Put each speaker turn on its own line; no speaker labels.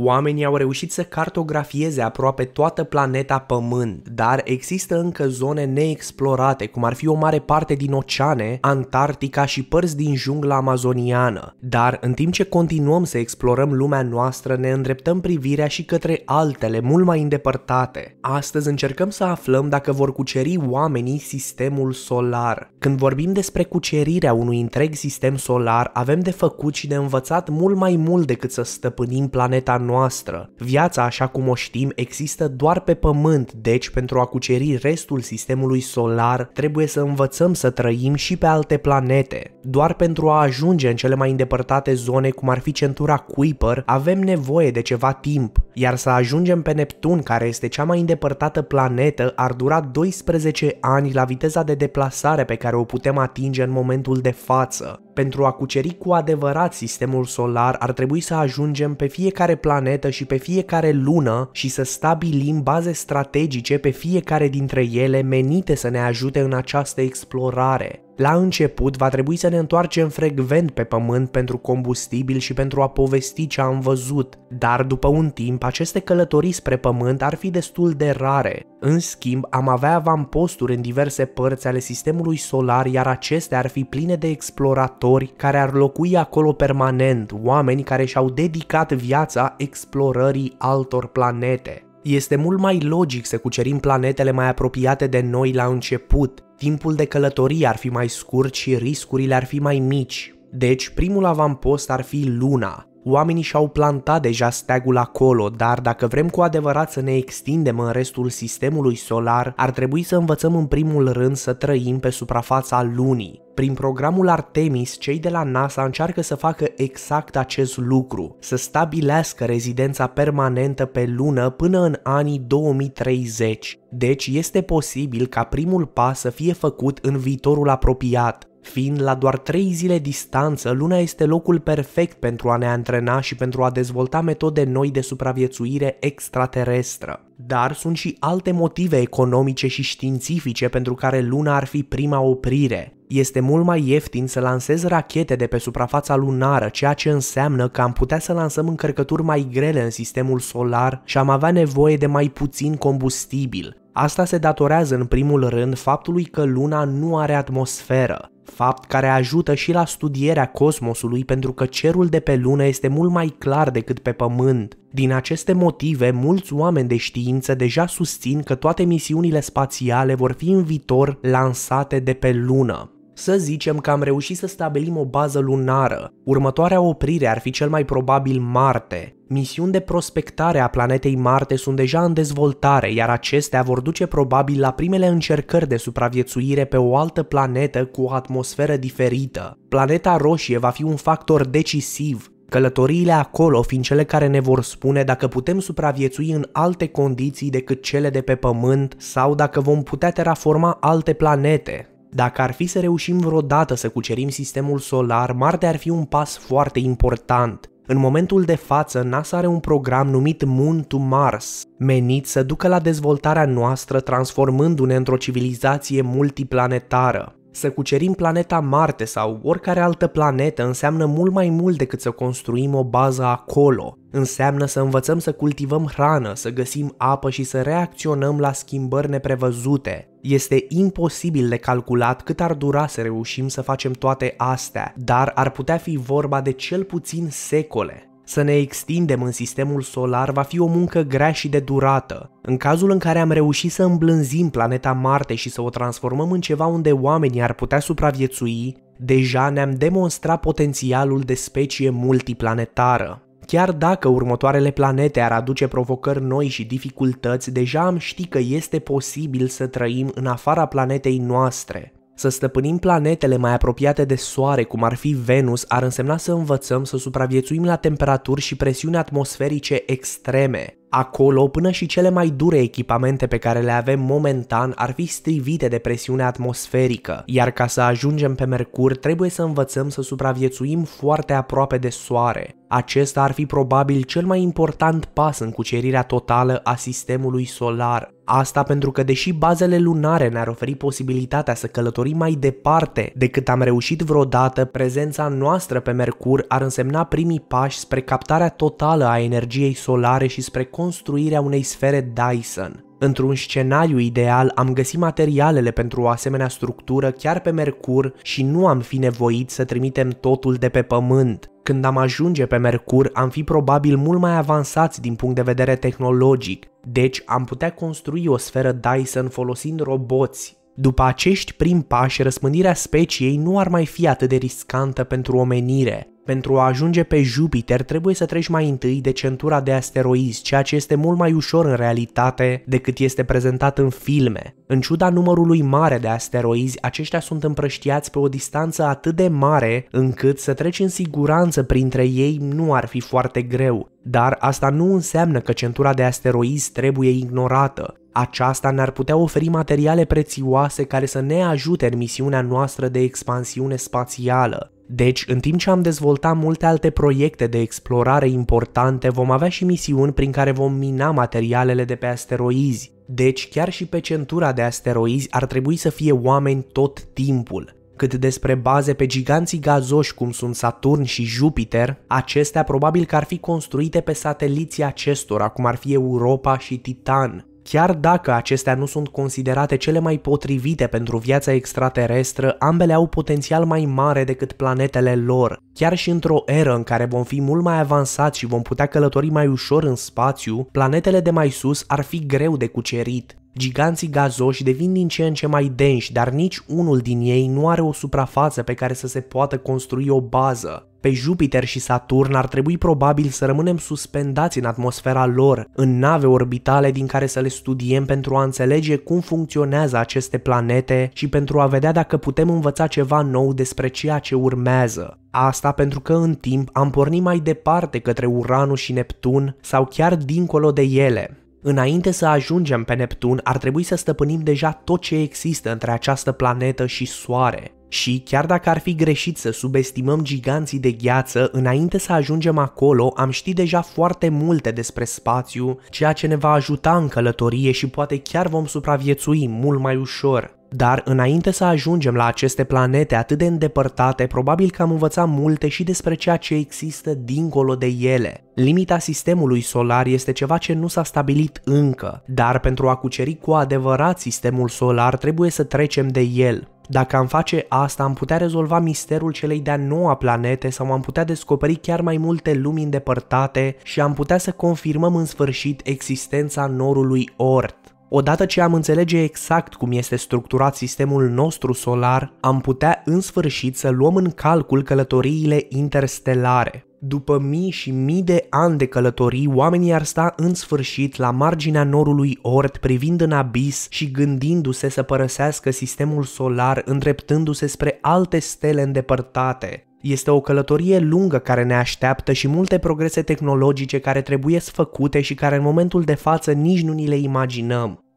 Oamenii au reușit să cartografieze aproape toată planeta Pământ, dar există încă zone neexplorate, cum ar fi o mare parte din oceane, Antarctica și părți din jungla amazoniană. Dar în timp ce continuăm să explorăm lumea noastră, ne îndreptăm privirea și către altele, mult mai îndepărtate. Astăzi încercăm să aflăm dacă vor cuceri oamenii sistemul solar. Când vorbim despre cucerirea unui întreg sistem solar, avem de făcut și de învățat mult mai mult decât să stăpânim planeta noastră. Viața, așa cum o știm, există doar pe pământ, deci pentru a cuceri restul sistemului solar trebuie să învățăm să trăim și pe alte planete. Doar pentru a ajunge în cele mai îndepărtate zone, cum ar fi centura Kuiper, avem nevoie de ceva timp, iar să ajungem pe Neptun, care este cea mai îndepărtată planetă, ar dura 12 ani la viteza de deplasare pe care o putem atinge în momentul de față. Pentru a cuceri cu adevărat sistemul solar, ar trebui să ajungem pe fiecare planetă și pe fiecare lună și să stabilim baze strategice pe fiecare dintre ele menite să ne ajute în această explorare. La început va trebui să ne întoarcem frecvent pe pământ pentru combustibil și pentru a povesti ce am văzut, dar după un timp aceste călătorii spre pământ ar fi destul de rare. În schimb, am avea avamposturi în diverse părți ale sistemului solar, iar acestea ar fi pline de exploratori care ar locui acolo permanent, oameni care și-au dedicat viața explorării altor planete. Este mult mai logic să cucerim planetele mai apropiate de noi la început, timpul de călătorie ar fi mai scurt și riscurile ar fi mai mici. Deci, primul avampost ar fi Luna, Oamenii și-au plantat deja steagul acolo, dar dacă vrem cu adevărat să ne extindem în restul sistemului solar, ar trebui să învățăm în primul rând să trăim pe suprafața lunii. Prin programul Artemis, cei de la NASA încearcă să facă exact acest lucru, să stabilească rezidența permanentă pe lună până în anii 2030. Deci este posibil ca primul pas să fie făcut în viitorul apropiat, Fiind la doar 3 zile distanță, luna este locul perfect pentru a ne antrena și pentru a dezvolta metode noi de supraviețuire extraterestră. Dar sunt și alte motive economice și științifice pentru care luna ar fi prima oprire. Este mult mai ieftin să lansezi rachete de pe suprafața lunară, ceea ce înseamnă că am putea să lansăm încărcături mai grele în sistemul solar și am avea nevoie de mai puțin combustibil. Asta se datorează în primul rând faptului că luna nu are atmosferă fapt care ajută și la studierea cosmosului pentru că cerul de pe lună este mult mai clar decât pe pământ. Din aceste motive, mulți oameni de știință deja susțin că toate misiunile spațiale vor fi în viitor lansate de pe lună. Să zicem că am reușit să stabilim o bază lunară. Următoarea oprire ar fi cel mai probabil Marte. Misiuni de prospectare a planetei Marte sunt deja în dezvoltare, iar acestea vor duce probabil la primele încercări de supraviețuire pe o altă planetă cu o atmosferă diferită. Planeta roșie va fi un factor decisiv, călătoriile acolo fiind cele care ne vor spune dacă putem supraviețui în alte condiții decât cele de pe Pământ sau dacă vom putea terraforma alte planete. Dacă ar fi să reușim vreodată să cucerim sistemul solar, Marte ar fi un pas foarte important. În momentul de față, NASA are un program numit Moon to Mars, menit să ducă la dezvoltarea noastră transformându-ne într-o civilizație multiplanetară. Să cucerim planeta Marte sau oricare altă planetă înseamnă mult mai mult decât să construim o bază acolo. Înseamnă să învățăm să cultivăm hrană, să găsim apă și să reacționăm la schimbări neprevăzute. Este imposibil de calculat cât ar dura să reușim să facem toate astea, dar ar putea fi vorba de cel puțin secole. Să ne extindem în sistemul solar va fi o muncă grea și de durată. În cazul în care am reușit să îmblânzim planeta Marte și să o transformăm în ceva unde oamenii ar putea supraviețui, deja ne-am demonstrat potențialul de specie multiplanetară. Chiar dacă următoarele planete ar aduce provocări noi și dificultăți, deja am ști că este posibil să trăim în afara planetei noastre. Să stăpânim planetele mai apropiate de Soare, cum ar fi Venus, ar însemna să învățăm să supraviețuim la temperaturi și presiuni atmosferice extreme. Acolo, până și cele mai dure echipamente pe care le avem momentan ar fi strivite de presiune atmosferică, iar ca să ajungem pe Mercur trebuie să învățăm să supraviețuim foarte aproape de Soare. Acesta ar fi probabil cel mai important pas în cucerirea totală a sistemului solar. Asta pentru că deși bazele lunare ne-ar oferi posibilitatea să călătorim mai departe decât am reușit vreodată, prezența noastră pe Mercur ar însemna primii pași spre captarea totală a energiei solare și spre construirea unei sfere Dyson. Într-un scenariu ideal am găsit materialele pentru o asemenea structură chiar pe Mercur și nu am fi nevoit să trimitem totul de pe Pământ. Când am ajunge pe Mercur, am fi probabil mult mai avansați din punct de vedere tehnologic, deci am putea construi o sferă Dyson folosind roboți. După acești prim pași, răspândirea speciei nu ar mai fi atât de riscantă pentru omenire, pentru a ajunge pe Jupiter trebuie să treci mai întâi de centura de asteroizi, ceea ce este mult mai ușor în realitate decât este prezentat în filme. În ciuda numărului mare de asteroizi, aceștia sunt împrăștiați pe o distanță atât de mare încât să treci în siguranță printre ei nu ar fi foarte greu. Dar asta nu înseamnă că centura de asteroizi trebuie ignorată. Aceasta ne-ar putea oferi materiale prețioase care să ne ajute în misiunea noastră de expansiune spațială. Deci, în timp ce am dezvoltat multe alte proiecte de explorare importante, vom avea și misiuni prin care vom mina materialele de pe asteroizi. Deci, chiar și pe centura de asteroizi ar trebui să fie oameni tot timpul. Cât despre baze pe giganții gazoși cum sunt Saturn și Jupiter, acestea probabil că ar fi construite pe sateliții acestora, cum ar fi Europa și Titan. Chiar dacă acestea nu sunt considerate cele mai potrivite pentru viața extraterestră, ambele au potențial mai mare decât planetele lor. Chiar și într-o eră în care vom fi mult mai avansați și vom putea călători mai ușor în spațiu, planetele de mai sus ar fi greu de cucerit. Giganții gazoși devin din ce în ce mai denși, dar nici unul din ei nu are o suprafață pe care să se poată construi o bază. Pe Jupiter și Saturn ar trebui probabil să rămânem suspendați în atmosfera lor, în nave orbitale din care să le studiem pentru a înțelege cum funcționează aceste planete și pentru a vedea dacă putem învăța ceva nou despre ceea ce urmează. Asta pentru că în timp am pornit mai departe către Uranus și Neptun sau chiar dincolo de ele, Înainte să ajungem pe Neptun, ar trebui să stăpânim deja tot ce există între această planetă și Soare. Și chiar dacă ar fi greșit să subestimăm giganții de gheață, înainte să ajungem acolo am ști deja foarte multe despre spațiu, ceea ce ne va ajuta în călătorie și poate chiar vom supraviețui mult mai ușor. Dar înainte să ajungem la aceste planete atât de îndepărtate, probabil că am învățat multe și despre ceea ce există dincolo de ele. Limita sistemului solar este ceva ce nu s-a stabilit încă, dar pentru a cuceri cu adevărat sistemul solar trebuie să trecem de el. Dacă am face asta, am putea rezolva misterul celei de-a noua planete sau am putea descoperi chiar mai multe lumi îndepărtate și am putea să confirmăm în sfârșit existența norului Ort. Odată ce am înțelege exact cum este structurat sistemul nostru solar, am putea în sfârșit să luăm în calcul călătoriile interstelare. După mii și mii de ani de călătorii, oamenii ar sta în sfârșit la marginea norului Ort, privind în abis și gândindu-se să părăsească sistemul solar, îndreptându-se spre alte stele îndepărtate. Este o călătorie lungă care ne așteaptă și multe progrese tehnologice care trebuie făcute și care în momentul de față nici nu ni le imaginăm.